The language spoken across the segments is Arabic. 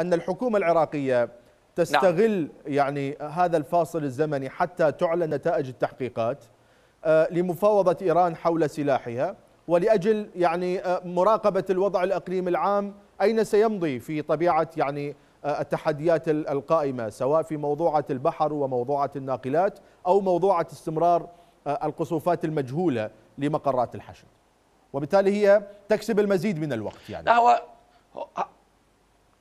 أن الحكومة العراقية نعم. تستغل نعم. يعني هذا الفاصل الزمني حتى تعلن نتائج التحقيقات آه، لمفاوضة إيران حول سلاحها ولأجل يعني آه، مراقبة الوضع الأقليمي العام أين سيمضي في طبيعة يعني آه، التحديات القائمة سواء في موضوعة البحر وموضوعة الناقلات أو موضوعة استمرار القصوفات المجهولة لمقرات الحشد وبالتالي هي تكسب المزيد من الوقت يعني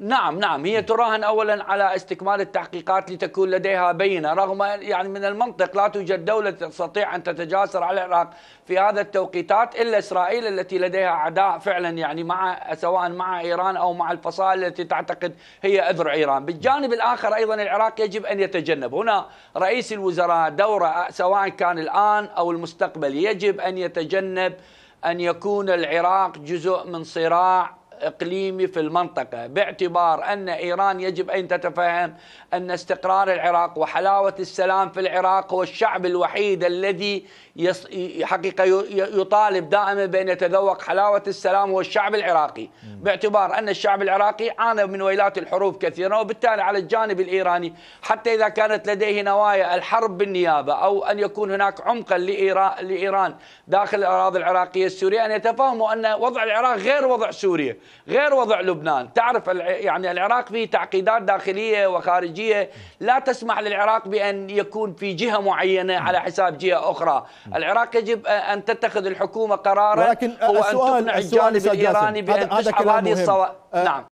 نعم نعم هي تراهن اولا على استكمال التحقيقات لتكون لديها بينه رغم يعني من المنطق لا توجد دوله تستطيع ان تتجاسر على العراق في هذا التوقيتات الا اسرائيل التي لديها اعداء فعلا يعني مع سواء مع ايران او مع الفصائل التي تعتقد هي اذرع ايران، بالجانب الاخر ايضا العراق يجب ان يتجنب، هنا رئيس الوزراء دوره سواء كان الان او المستقبل يجب ان يتجنب ان يكون العراق جزء من صراع إقليمي في المنطقة باعتبار أن إيران يجب أن تتفهم أن استقرار العراق وحلاوة السلام في العراق هو الشعب الوحيد الذي حقيقة يطالب دائما بأن يتذوق حلاوة السلام هو الشعب العراقي باعتبار أن الشعب العراقي عانى من ويلات الحروب كثيرة وبالتالي على الجانب الإيراني حتى إذا كانت لديه نوايا الحرب بالنيابة أو أن يكون هناك عمقا لإيران داخل الأراضي العراقية السورية أن يتفهموا أن وضع العراق غير وضع سوريا غير وضع لبنان تعرف يعني العراق فيه تعقيدات داخلية وخارجية لا تسمح للعراق بأن يكون في جهة معينة على حساب جهة أخرى العراق يجب أن تتخذ الحكومة قرارا ولكن هو أن تقنع الجانب الإيراني بأن تشحب هذه الصواب نعم